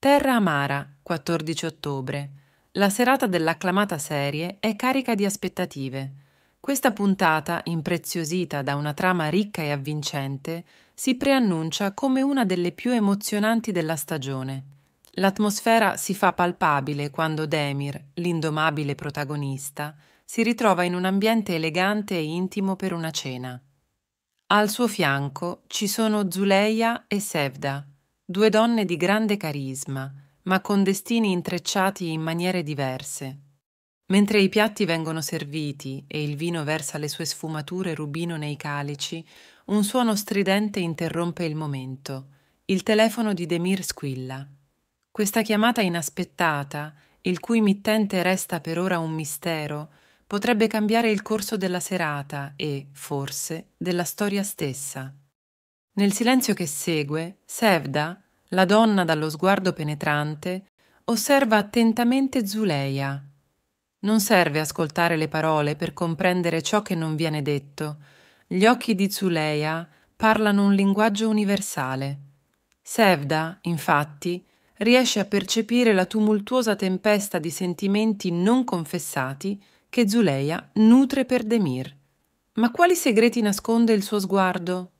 Terra Amara, 14 ottobre. La serata dell'acclamata serie è carica di aspettative. Questa puntata, impreziosita da una trama ricca e avvincente, si preannuncia come una delle più emozionanti della stagione. L'atmosfera si fa palpabile quando Demir, l'indomabile protagonista, si ritrova in un ambiente elegante e intimo per una cena. Al suo fianco ci sono Zuleia e Sevda, Due donne di grande carisma, ma con destini intrecciati in maniere diverse. Mentre i piatti vengono serviti e il vino versa le sue sfumature rubino nei calici, un suono stridente interrompe il momento. Il telefono di Demir squilla. Questa chiamata inaspettata, il cui mittente resta per ora un mistero, potrebbe cambiare il corso della serata e, forse, della storia stessa. Nel silenzio che segue, Sevda, la donna dallo sguardo penetrante, osserva attentamente Zuleia. Non serve ascoltare le parole per comprendere ciò che non viene detto. Gli occhi di Zuleia parlano un linguaggio universale. Sevda, infatti, riesce a percepire la tumultuosa tempesta di sentimenti non confessati che Zuleia nutre per Demir. Ma quali segreti nasconde il suo sguardo?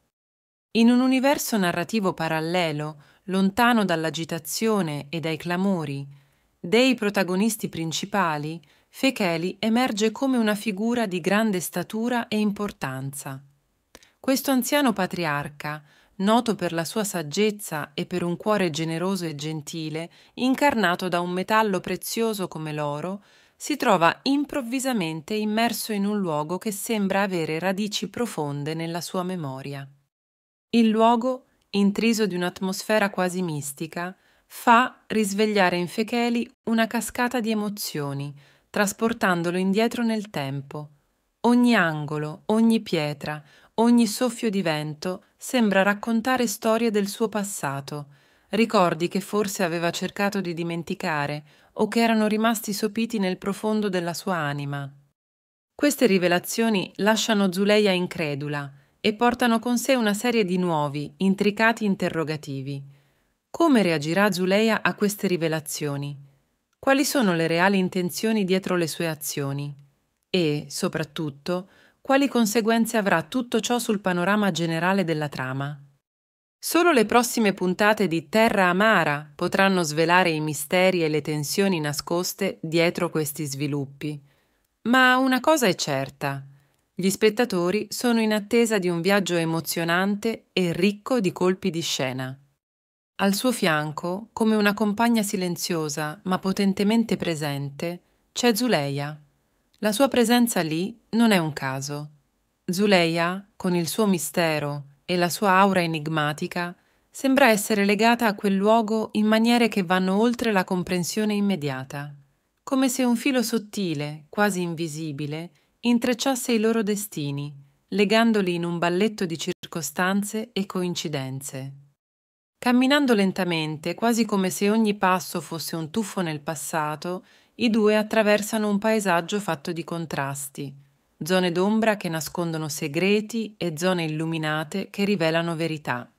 In un universo narrativo parallelo, lontano dall'agitazione e dai clamori, dei protagonisti principali, Fecheli emerge come una figura di grande statura e importanza. Questo anziano patriarca, noto per la sua saggezza e per un cuore generoso e gentile, incarnato da un metallo prezioso come l'oro, si trova improvvisamente immerso in un luogo che sembra avere radici profonde nella sua memoria. Il luogo, intriso di un'atmosfera quasi mistica, fa risvegliare in Fecheli una cascata di emozioni, trasportandolo indietro nel tempo. Ogni angolo, ogni pietra, ogni soffio di vento sembra raccontare storie del suo passato, ricordi che forse aveva cercato di dimenticare o che erano rimasti sopiti nel profondo della sua anima. Queste rivelazioni lasciano Zuleia incredula e portano con sé una serie di nuovi, intricati interrogativi. Come reagirà Zuleia a queste rivelazioni? Quali sono le reali intenzioni dietro le sue azioni? E, soprattutto, quali conseguenze avrà tutto ciò sul panorama generale della trama? Solo le prossime puntate di Terra Amara potranno svelare i misteri e le tensioni nascoste dietro questi sviluppi. Ma una cosa è certa. Gli spettatori sono in attesa di un viaggio emozionante e ricco di colpi di scena. Al suo fianco, come una compagna silenziosa ma potentemente presente, c'è Zuleia. La sua presenza lì non è un caso. Zuleia, con il suo mistero e la sua aura enigmatica, sembra essere legata a quel luogo in maniere che vanno oltre la comprensione immediata, come se un filo sottile, quasi invisibile, intrecciasse i loro destini, legandoli in un balletto di circostanze e coincidenze. Camminando lentamente, quasi come se ogni passo fosse un tuffo nel passato, i due attraversano un paesaggio fatto di contrasti, zone d'ombra che nascondono segreti e zone illuminate che rivelano verità.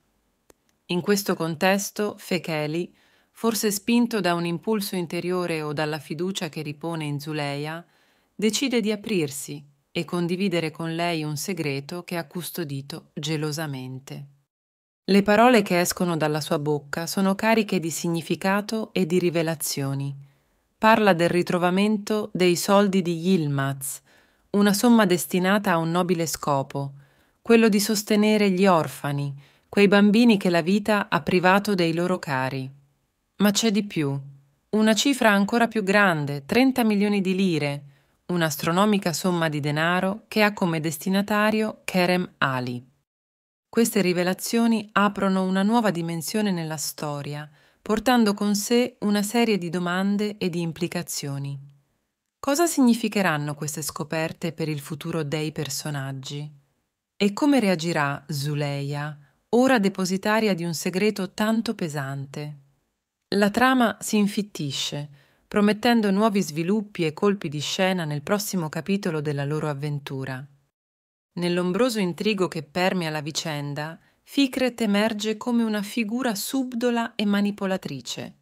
In questo contesto, Fecheli, forse spinto da un impulso interiore o dalla fiducia che ripone in Zuleia, decide di aprirsi e condividere con lei un segreto che ha custodito gelosamente. Le parole che escono dalla sua bocca sono cariche di significato e di rivelazioni. Parla del ritrovamento dei soldi di Yilmaz, una somma destinata a un nobile scopo, quello di sostenere gli orfani, quei bambini che la vita ha privato dei loro cari. Ma c'è di più. Una cifra ancora più grande, 30 milioni di lire, un'astronomica somma di denaro che ha come destinatario Kerem Ali. Queste rivelazioni aprono una nuova dimensione nella storia, portando con sé una serie di domande e di implicazioni. Cosa significheranno queste scoperte per il futuro dei personaggi? E come reagirà Zuleia, ora depositaria di un segreto tanto pesante? La trama si infittisce, promettendo nuovi sviluppi e colpi di scena nel prossimo capitolo della loro avventura. Nell'ombroso intrigo che permea la vicenda, Ficret emerge come una figura subdola e manipolatrice.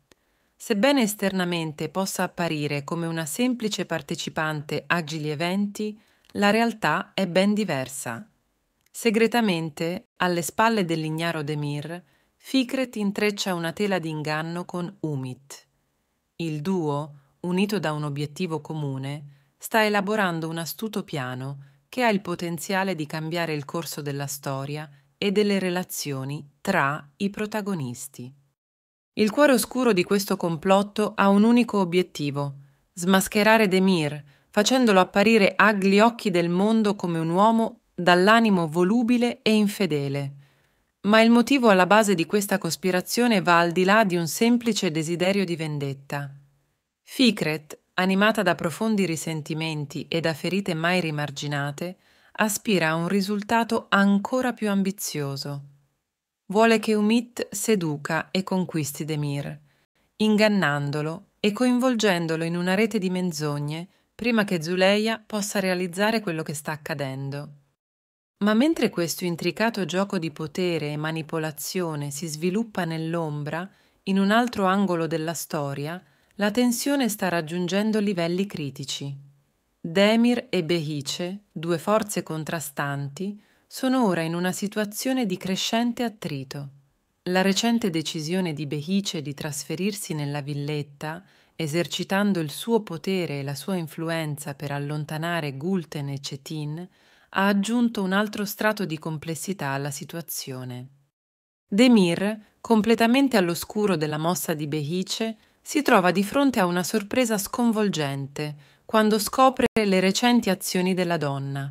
Sebbene esternamente possa apparire come una semplice partecipante agili eventi, la realtà è ben diversa. Segretamente, alle spalle dell'ignaro Demir, Ficret intreccia una tela d'inganno con Umit. Il duo, unito da un obiettivo comune, sta elaborando un astuto piano che ha il potenziale di cambiare il corso della storia e delle relazioni tra i protagonisti. Il cuore oscuro di questo complotto ha un unico obiettivo, smascherare Demir, facendolo apparire agli occhi del mondo come un uomo dall'animo volubile e infedele, ma il motivo alla base di questa cospirazione va al di là di un semplice desiderio di vendetta. Fikret, animata da profondi risentimenti e da ferite mai rimarginate, aspira a un risultato ancora più ambizioso. Vuole che Umit seduca e conquisti Demir, ingannandolo e coinvolgendolo in una rete di menzogne prima che Zuleia possa realizzare quello che sta accadendo. Ma mentre questo intricato gioco di potere e manipolazione si sviluppa nell'ombra, in un altro angolo della storia, la tensione sta raggiungendo livelli critici. Demir e Behice, due forze contrastanti, sono ora in una situazione di crescente attrito. La recente decisione di Behice di trasferirsi nella villetta, esercitando il suo potere e la sua influenza per allontanare Gulten e Cetin, ha aggiunto un altro strato di complessità alla situazione. Demir, completamente all'oscuro della mossa di Behice, si trova di fronte a una sorpresa sconvolgente quando scopre le recenti azioni della donna.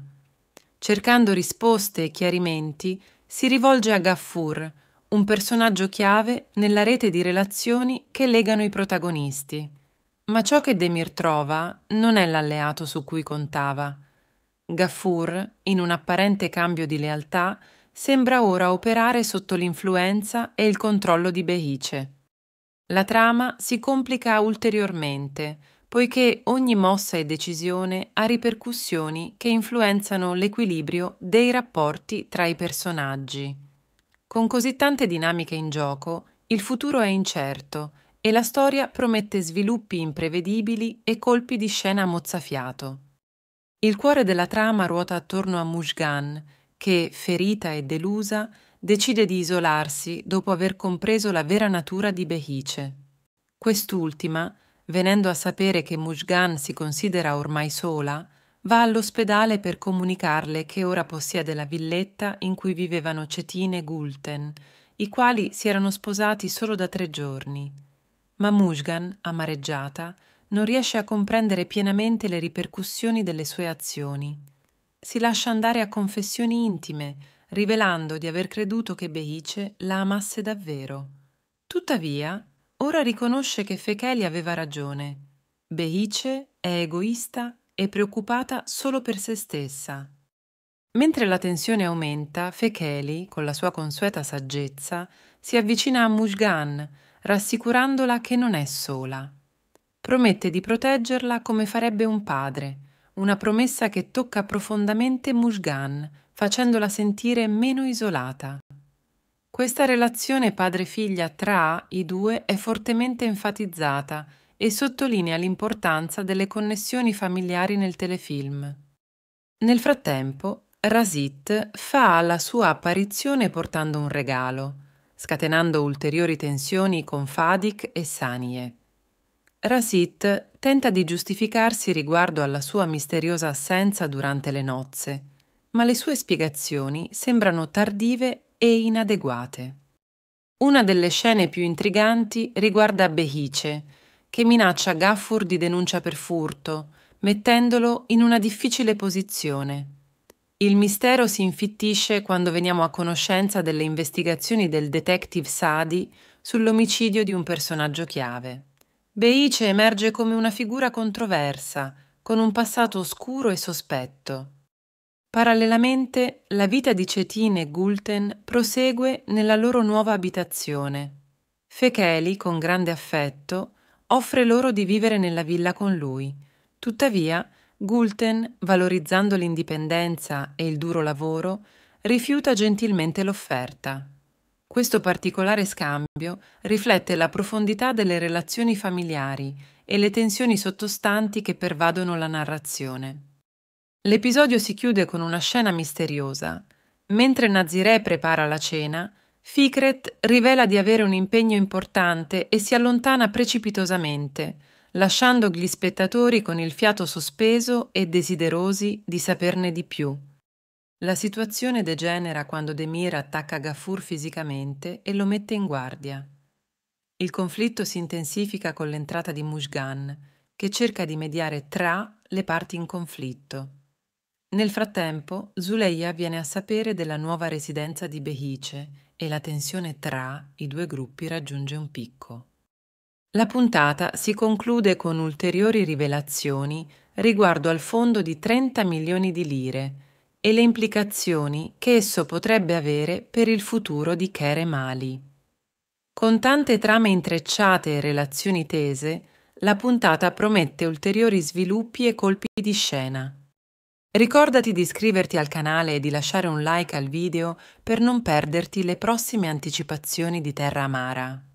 Cercando risposte e chiarimenti, si rivolge a Gaffur, un personaggio chiave nella rete di relazioni che legano i protagonisti. Ma ciò che Demir trova non è l'alleato su cui contava, Gaffur, in un apparente cambio di lealtà, sembra ora operare sotto l'influenza e il controllo di Behice. La trama si complica ulteriormente, poiché ogni mossa e decisione ha ripercussioni che influenzano l'equilibrio dei rapporti tra i personaggi. Con così tante dinamiche in gioco, il futuro è incerto e la storia promette sviluppi imprevedibili e colpi di scena mozzafiato. Il cuore della trama ruota attorno a Mushgan, che, ferita e delusa, decide di isolarsi dopo aver compreso la vera natura di Behice. Quest'ultima, venendo a sapere che Mushgan si considera ormai sola, va all'ospedale per comunicarle che ora possiede la villetta in cui vivevano Cetine e Gulten, i quali si erano sposati solo da tre giorni. Ma Mushgan, amareggiata, non riesce a comprendere pienamente le ripercussioni delle sue azioni. Si lascia andare a confessioni intime, rivelando di aver creduto che Beice la amasse davvero. Tuttavia, ora riconosce che Fecheli aveva ragione. Beice è egoista e preoccupata solo per se stessa. Mentre la tensione aumenta, Fecheli, con la sua consueta saggezza, si avvicina a Mushgan, rassicurandola che non è sola promette di proteggerla come farebbe un padre, una promessa che tocca profondamente Mushgan, facendola sentire meno isolata. Questa relazione padre-figlia tra i due è fortemente enfatizzata e sottolinea l'importanza delle connessioni familiari nel telefilm. Nel frattempo, Rasit fa la sua apparizione portando un regalo, scatenando ulteriori tensioni con Fadik e Sanie. Rasit tenta di giustificarsi riguardo alla sua misteriosa assenza durante le nozze, ma le sue spiegazioni sembrano tardive e inadeguate. Una delle scene più intriganti riguarda Behice, che minaccia Gaffur di denuncia per furto, mettendolo in una difficile posizione. Il mistero si infittisce quando veniamo a conoscenza delle investigazioni del detective Sadi sull'omicidio di un personaggio chiave. Beice emerge come una figura controversa, con un passato oscuro e sospetto. Parallelamente, la vita di Cetin e Gulten prosegue nella loro nuova abitazione. Fecheli, con grande affetto, offre loro di vivere nella villa con lui. Tuttavia, Gulten, valorizzando l'indipendenza e il duro lavoro, rifiuta gentilmente l'offerta. Questo particolare scambio riflette la profondità delle relazioni familiari e le tensioni sottostanti che pervadono la narrazione. L'episodio si chiude con una scena misteriosa. Mentre Nazire prepara la cena, Fikret rivela di avere un impegno importante e si allontana precipitosamente, lasciando gli spettatori con il fiato sospeso e desiderosi di saperne di più. La situazione degenera quando Demir attacca Gafur fisicamente e lo mette in guardia. Il conflitto si intensifica con l'entrata di Mushgan, che cerca di mediare tra le parti in conflitto. Nel frattempo, Zuleia viene a sapere della nuova residenza di Behice e la tensione tra i due gruppi raggiunge un picco. La puntata si conclude con ulteriori rivelazioni riguardo al fondo di 30 milioni di lire e le implicazioni che esso potrebbe avere per il futuro di Kere Mali. Con tante trame intrecciate e relazioni tese, la puntata promette ulteriori sviluppi e colpi di scena. Ricordati di iscriverti al canale e di lasciare un like al video per non perderti le prossime anticipazioni di Terra Amara.